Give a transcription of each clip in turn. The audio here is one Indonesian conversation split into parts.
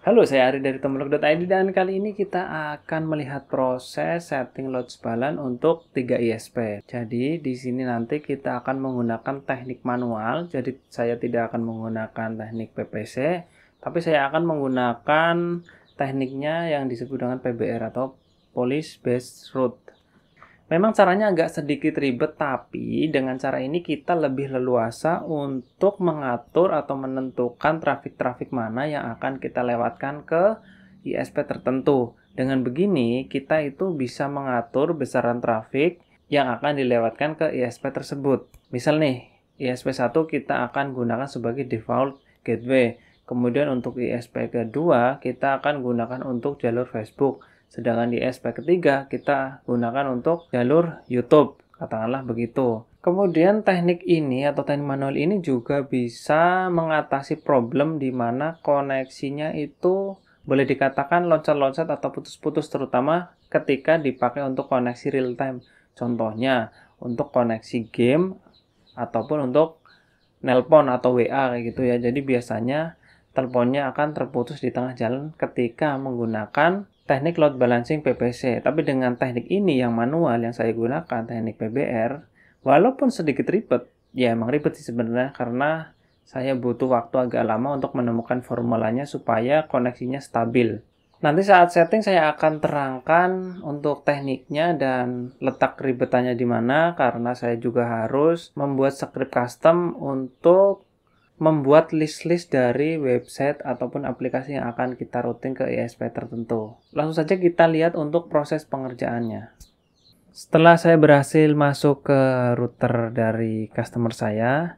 Halo, saya Ari dari temublog.id dan kali ini kita akan melihat proses setting load balance untuk 3 ISP. Jadi, di sini nanti kita akan menggunakan teknik manual. Jadi, saya tidak akan menggunakan teknik PPC, tapi saya akan menggunakan tekniknya yang disebut dengan PBR atau Police Based Route. Memang caranya agak sedikit ribet, tapi dengan cara ini kita lebih leluasa untuk mengatur atau menentukan trafik-trafik mana yang akan kita lewatkan ke ISP tertentu. Dengan begini, kita itu bisa mengatur besaran trafik yang akan dilewatkan ke ISP tersebut. Misal nih, ISP 1 kita akan gunakan sebagai default gateway. Kemudian untuk ISP kedua, kita akan gunakan untuk jalur Facebook. Sedangkan di SP ketiga kita gunakan untuk jalur YouTube, katakanlah begitu. Kemudian teknik ini atau teknik manual ini juga bisa mengatasi problem di mana koneksinya itu boleh dikatakan loncat-loncat atau putus-putus terutama ketika dipakai untuk koneksi real time. Contohnya untuk koneksi game ataupun untuk nelpon atau WA kayak gitu ya. Jadi biasanya teleponnya akan terputus di tengah jalan ketika menggunakan teknik load balancing PPC. Tapi dengan teknik ini yang manual yang saya gunakan, teknik PBR, walaupun sedikit ribet, ya emang ribet sih sebenarnya karena saya butuh waktu agak lama untuk menemukan formulanya supaya koneksinya stabil. Nanti saat setting saya akan terangkan untuk tekniknya dan letak ribetannya di mana karena saya juga harus membuat script custom untuk membuat list-list dari website ataupun aplikasi yang akan kita routing ke ISP tertentu. Langsung saja kita lihat untuk proses pengerjaannya. Setelah saya berhasil masuk ke router dari customer saya,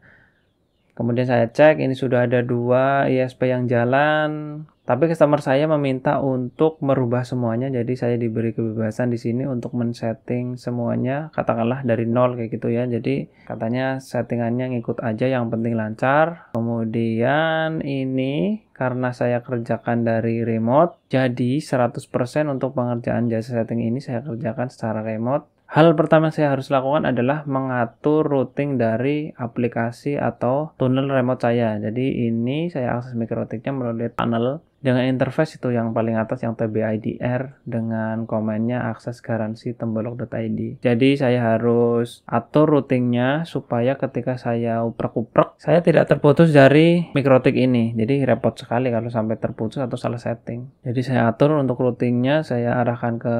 kemudian saya cek ini sudah ada dua ISP yang jalan, tapi customer saya meminta untuk merubah semuanya, jadi saya diberi kebebasan di sini untuk men-setting semuanya, katakanlah dari nol kayak gitu ya. Jadi katanya settingannya ngikut aja, yang penting lancar. Kemudian ini karena saya kerjakan dari remote, jadi 100% untuk pengerjaan jasa setting ini saya kerjakan secara remote. Hal pertama yang saya harus lakukan adalah mengatur routing dari aplikasi atau tunnel remote saya. Jadi ini saya akses mikrotiknya melalui tunnel dengan interface itu yang paling atas yang tbidr dengan komennya akses garansi tembolok.id jadi saya harus atur routingnya supaya ketika saya uprek-uprek saya tidak terputus dari mikrotik ini jadi repot sekali kalau sampai terputus atau salah setting jadi saya atur untuk routingnya saya arahkan ke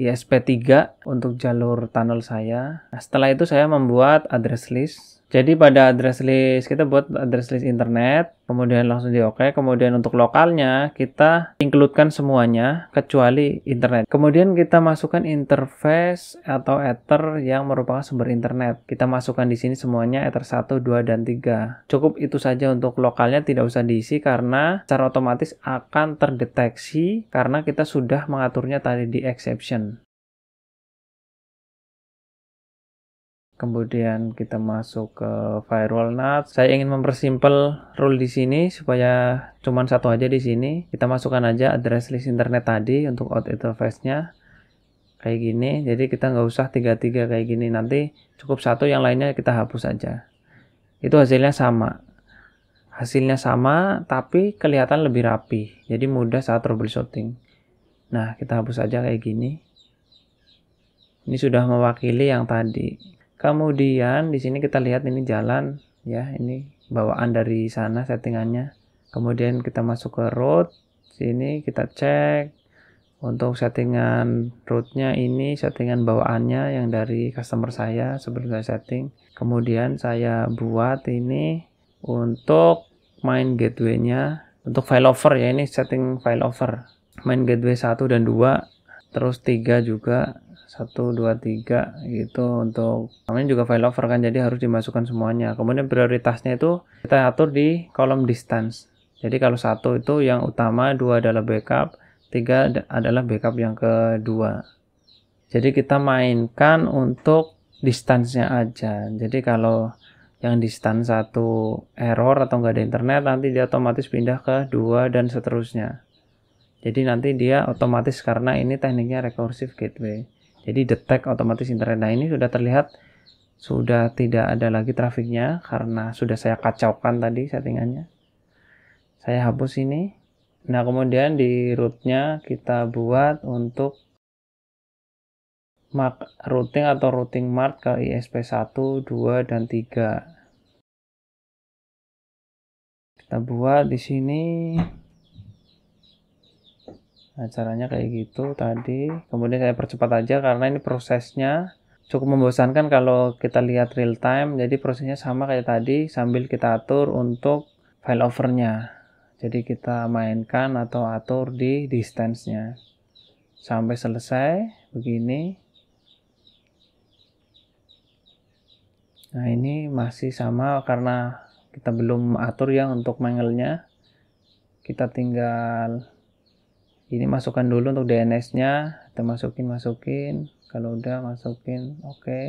ISP3 untuk jalur tunnel saya nah, setelah itu saya membuat address list jadi pada address list kita buat address list internet, kemudian langsung di oke, OK, kemudian untuk lokalnya kita includekan semuanya kecuali internet. Kemudian kita masukkan interface atau ether yang merupakan sumber internet. Kita masukkan di sini semuanya ether 1, 2 dan 3. Cukup itu saja untuk lokalnya tidak usah diisi karena secara otomatis akan terdeteksi karena kita sudah mengaturnya tadi di exception. kemudian kita masuk ke firewall NAT. Saya ingin mempersimpel rule di sini supaya cuma satu aja di sini. Kita masukkan aja address list internet tadi untuk out interface-nya kayak gini. Jadi kita nggak usah tiga-tiga kayak gini. Nanti cukup satu yang lainnya kita hapus aja. Itu hasilnya sama. Hasilnya sama tapi kelihatan lebih rapi. Jadi mudah saat troubleshooting. Nah, kita hapus aja kayak gini. Ini sudah mewakili yang tadi. Kemudian di sini kita lihat ini jalan ya, ini bawaan dari sana settingannya. Kemudian kita masuk ke root, sini kita cek untuk settingan rootnya ini settingan bawaannya yang dari customer saya sebelum saya setting kemudian saya buat ini untuk main gateway nya untuk file over ya ini setting file over main gateway 1 dan 2 terus 3 juga satu dua tiga gitu untuk namanya juga file over kan jadi harus dimasukkan semuanya kemudian prioritasnya itu kita atur di kolom distance jadi kalau satu itu yang utama dua adalah backup tiga adalah backup yang kedua jadi kita mainkan untuk distance-nya aja jadi kalau yang distance satu error atau nggak ada internet nanti dia otomatis pindah ke dua dan seterusnya jadi nanti dia otomatis karena ini tekniknya recursive gateway jadi detek otomatis internet nah ini sudah terlihat sudah tidak ada lagi trafiknya karena sudah saya kacaukan tadi settingannya saya hapus ini nah kemudian di rootnya kita buat untuk mark routing atau routing mark ke ISP1, 2, dan 3 kita buat di sini Nah, caranya kayak gitu tadi. Kemudian saya percepat aja karena ini prosesnya cukup membosankan kalau kita lihat real time. Jadi prosesnya sama kayak tadi sambil kita atur untuk file overnya. Jadi kita mainkan atau atur di distance-nya. Sampai selesai begini. Nah, ini masih sama karena kita belum atur ya untuk mengelnya. Kita tinggal ini masukkan dulu untuk DNS-nya kita masukin masukin kalau udah masukin oke okay.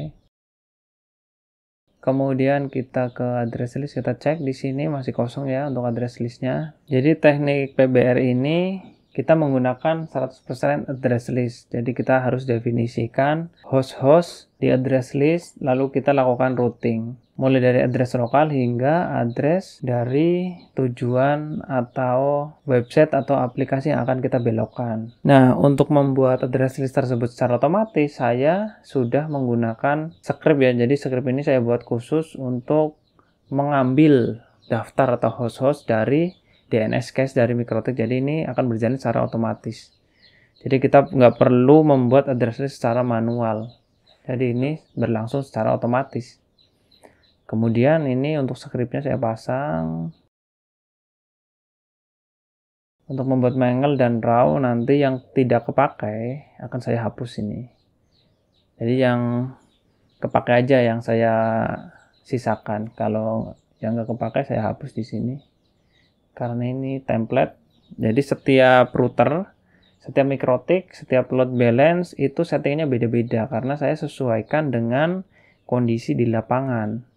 kemudian kita ke address list kita cek di sini masih kosong ya untuk address listnya jadi teknik PBR ini kita menggunakan 100% address list jadi kita harus definisikan host-host di address list lalu kita lakukan routing mulai dari address lokal hingga address dari tujuan atau website atau aplikasi yang akan kita belokkan. Nah, untuk membuat address list tersebut secara otomatis, saya sudah menggunakan script ya. Jadi script ini saya buat khusus untuk mengambil daftar atau host-host dari DNS cache dari Mikrotik. Jadi ini akan berjalan secara otomatis. Jadi kita nggak perlu membuat address list secara manual. Jadi ini berlangsung secara otomatis kemudian ini untuk scriptnya saya pasang untuk membuat mangle dan raw nanti yang tidak kepakai akan saya hapus ini jadi yang kepakai aja yang saya sisakan kalau yang nggak kepakai saya hapus di sini karena ini template jadi setiap router setiap mikrotik setiap load balance itu settingnya beda-beda karena saya sesuaikan dengan kondisi di lapangan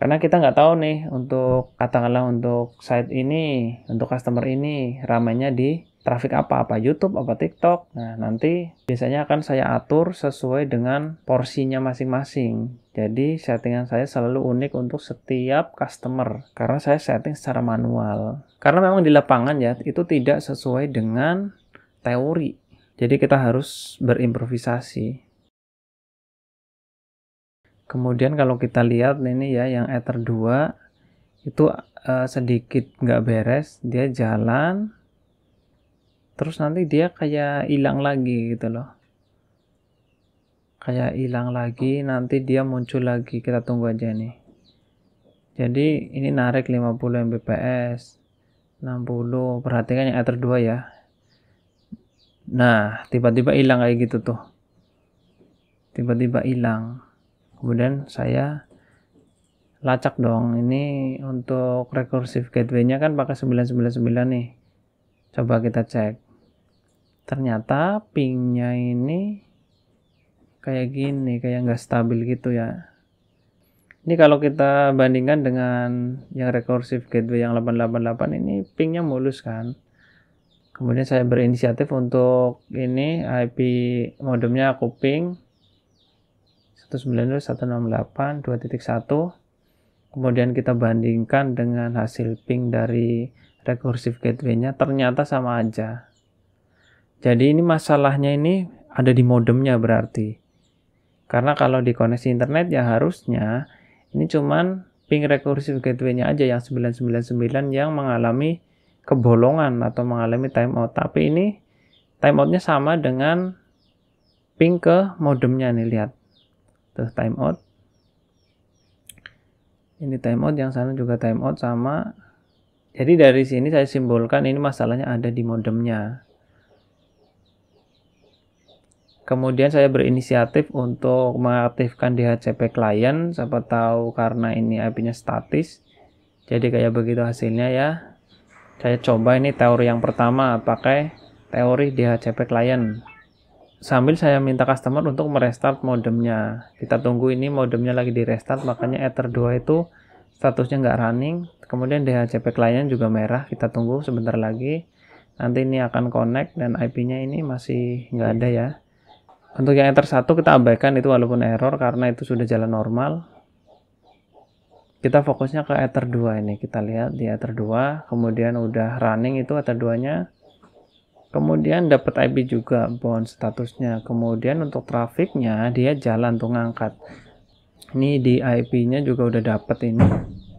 karena kita nggak tahu nih untuk katakanlah untuk site ini, untuk customer ini ramainya di traffic apa apa YouTube apa TikTok. Nah, nanti biasanya akan saya atur sesuai dengan porsinya masing-masing. Jadi settingan saya selalu unik untuk setiap customer karena saya setting secara manual. Karena memang di lapangan ya itu tidak sesuai dengan teori. Jadi kita harus berimprovisasi kemudian kalau kita lihat ini ya yang ether 2 itu uh, sedikit nggak beres dia jalan terus nanti dia kayak hilang lagi gitu loh kayak hilang lagi nanti dia muncul lagi kita tunggu aja nih jadi ini narik 50 Mbps 60 perhatikan yang ether 2 ya Nah, tiba-tiba hilang kayak gitu tuh. Tiba-tiba hilang kemudian saya lacak dong ini untuk recursive gateway nya kan pakai 999 nih coba kita cek ternyata ping nya ini kayak gini kayak nggak stabil gitu ya ini kalau kita bandingkan dengan yang recursive gateway yang 888 ini ping nya mulus kan kemudian saya berinisiatif untuk ini IP modemnya aku ping 192.168.2.1 kemudian kita bandingkan dengan hasil ping dari recursive gateway-nya ternyata sama aja jadi ini masalahnya ini ada di modemnya berarti karena kalau di koneksi internet ya harusnya ini cuman ping recursive gateway-nya aja yang 999 yang mengalami kebolongan atau mengalami timeout tapi ini timeoutnya sama dengan ping ke modemnya nih lihat terus time out ini time out yang sana juga time out sama jadi dari sini saya simbolkan ini masalahnya ada di modemnya kemudian saya berinisiatif untuk mengaktifkan DHCP client siapa tahu karena ini IP-nya statis jadi kayak begitu hasilnya ya saya coba ini teori yang pertama pakai teori DHCP client sambil saya minta customer untuk merestart modemnya kita tunggu ini modemnya lagi di restart makanya ether 2 itu statusnya nggak running kemudian DHCP client juga merah kita tunggu sebentar lagi nanti ini akan connect dan IP nya ini masih nggak ada ya untuk yang ether 1 kita abaikan itu walaupun error karena itu sudah jalan normal kita fokusnya ke ether 2 ini kita lihat di ether 2 kemudian udah running itu ether 2 nya kemudian dapat IP juga bond statusnya kemudian untuk trafiknya dia jalan tuh ngangkat ini di IP nya juga udah dapet ini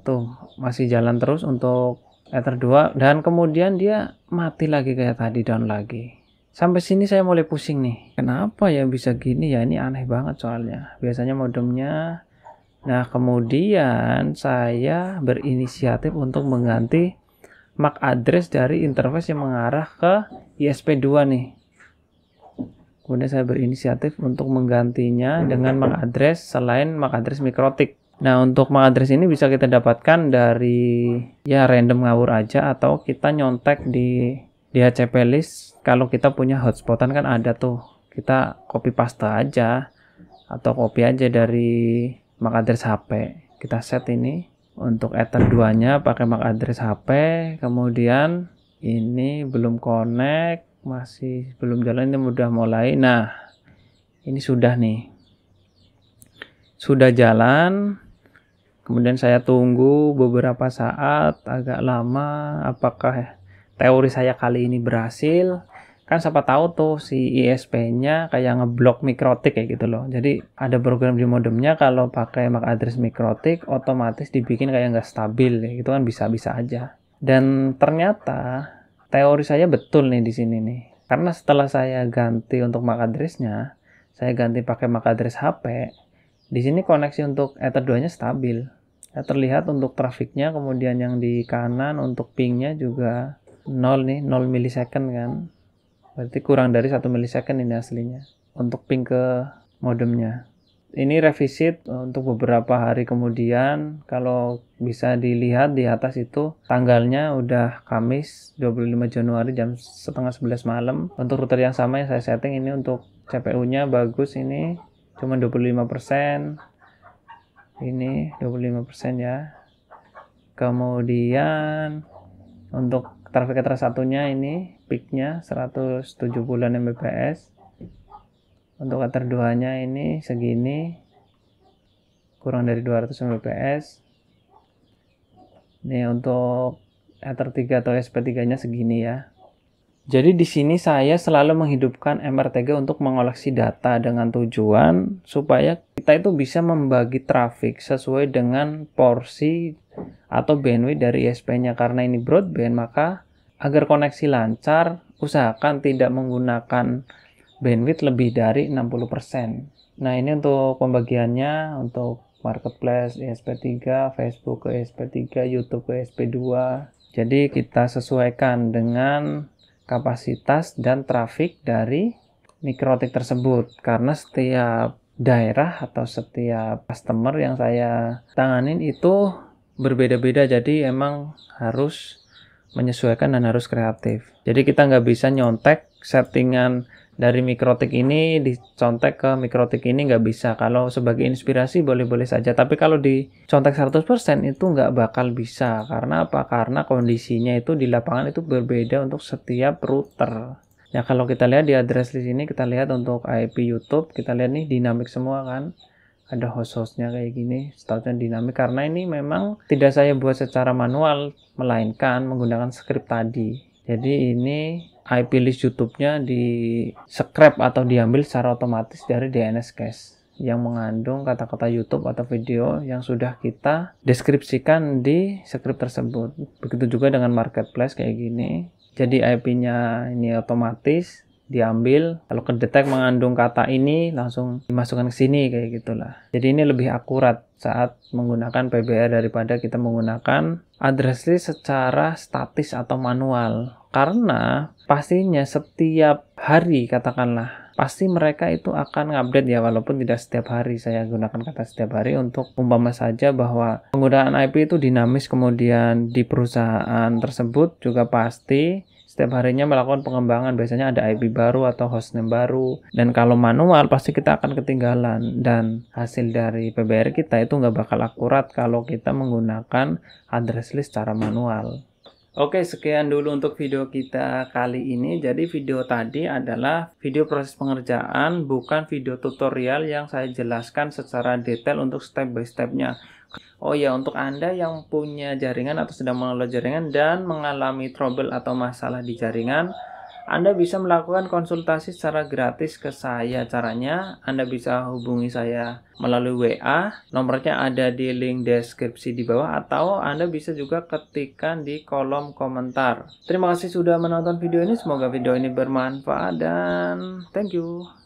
tuh masih jalan terus untuk ether 2 dan kemudian dia mati lagi kayak tadi down lagi sampai sini saya mulai pusing nih kenapa ya bisa gini ya ini aneh banget soalnya biasanya modemnya nah kemudian saya berinisiatif untuk mengganti MAC address dari interface yang mengarah ke ISP2 nih. Kemudian saya berinisiatif untuk menggantinya dengan MAC address selain MAC address mikrotik. Nah, untuk MAC address ini bisa kita dapatkan dari ya random ngawur aja atau kita nyontek di DHCP list kalau kita punya hotspotan kan ada tuh. Kita copy paste aja atau copy aja dari MAC address HP. Kita set ini untuk Ether 2-nya pakai MAC address HP, kemudian ini belum connect masih belum jalan ini udah mulai nah ini sudah nih sudah jalan kemudian saya tunggu beberapa saat agak lama apakah teori saya kali ini berhasil kan siapa tahu tuh si ISP-nya kayak ngeblok mikrotik kayak gitu loh. Jadi ada program di modemnya kalau pakai MAC address mikrotik otomatis dibikin kayak nggak stabil ya gitu kan bisa-bisa aja. Dan ternyata teori saya betul nih di sini nih. Karena setelah saya ganti untuk MAC address-nya, saya ganti pakai MAC address HP, di sini koneksi untuk Ether 2-nya stabil. Ya, terlihat untuk trafiknya, kemudian yang di kanan untuk pingnya juga 0 nih, 0 milisecond kan. Berarti kurang dari 1 milisecond ini aslinya. Untuk ping ke modemnya ini revisit eh, untuk beberapa hari kemudian kalau bisa dilihat di atas itu tanggalnya udah Kamis 25 Januari jam setengah 11 malam untuk router yang sama yang saya setting ini untuk CPU nya bagus ini cuma 25% ini 25% ya kemudian untuk traffic address satunya ini peaknya 170 Mbps untuk cutter 2 nya ini segini kurang dari 200 Mbps ini untuk ether 3 atau SP3 nya segini ya jadi di sini saya selalu menghidupkan MRTG untuk mengoleksi data dengan tujuan supaya kita itu bisa membagi traffic sesuai dengan porsi atau bandwidth dari ISP-nya karena ini broadband maka agar koneksi lancar usahakan tidak menggunakan bandwidth lebih dari 60%. Nah, ini untuk pembagiannya untuk marketplace ESP3, Facebook ke ESP3, YouTube ke ESP2. Jadi kita sesuaikan dengan kapasitas dan trafik dari mikrotik tersebut karena setiap daerah atau setiap customer yang saya tanganin itu berbeda-beda jadi emang harus menyesuaikan dan harus kreatif jadi kita nggak bisa nyontek settingan dari mikrotik ini dicontek ke mikrotik ini nggak bisa. Kalau sebagai inspirasi boleh-boleh saja, tapi kalau dicontek 100% itu nggak bakal bisa. Karena apa? Karena kondisinya itu di lapangan itu berbeda untuk setiap router. Ya kalau kita lihat di address list ini kita lihat untuk IP YouTube kita lihat nih dinamik semua kan ada host-hostnya kayak gini statusnya dinamik karena ini memang tidak saya buat secara manual melainkan menggunakan script tadi jadi ini IP list YouTube-nya di scrap atau diambil secara otomatis dari DNS cache yang mengandung kata-kata YouTube atau video yang sudah kita deskripsikan di script tersebut. Begitu juga dengan marketplace kayak gini. Jadi IP-nya ini otomatis diambil, kalau kedetek mengandung kata ini langsung dimasukkan ke sini kayak gitulah. Jadi ini lebih akurat saat menggunakan PBR daripada kita menggunakan address list secara statis atau manual. Karena pastinya setiap hari katakanlah pasti mereka itu akan update ya walaupun tidak setiap hari saya gunakan kata setiap hari untuk umpama saja bahwa penggunaan IP itu dinamis kemudian di perusahaan tersebut juga pasti setiap harinya melakukan pengembangan biasanya ada IP baru atau hostname baru dan kalau manual pasti kita akan ketinggalan dan hasil dari PBR kita itu nggak bakal akurat kalau kita menggunakan address list secara manual Oke, sekian dulu untuk video kita kali ini. Jadi video tadi adalah video proses pengerjaan, bukan video tutorial yang saya jelaskan secara detail untuk step by stepnya. Oh ya, untuk Anda yang punya jaringan atau sedang mengelola jaringan dan mengalami trouble atau masalah di jaringan, anda bisa melakukan konsultasi secara gratis ke saya. Caranya, Anda bisa hubungi saya melalui WA. Nomornya ada di link deskripsi di bawah atau Anda bisa juga ketikkan di kolom komentar. Terima kasih sudah menonton video ini. Semoga video ini bermanfaat dan thank you.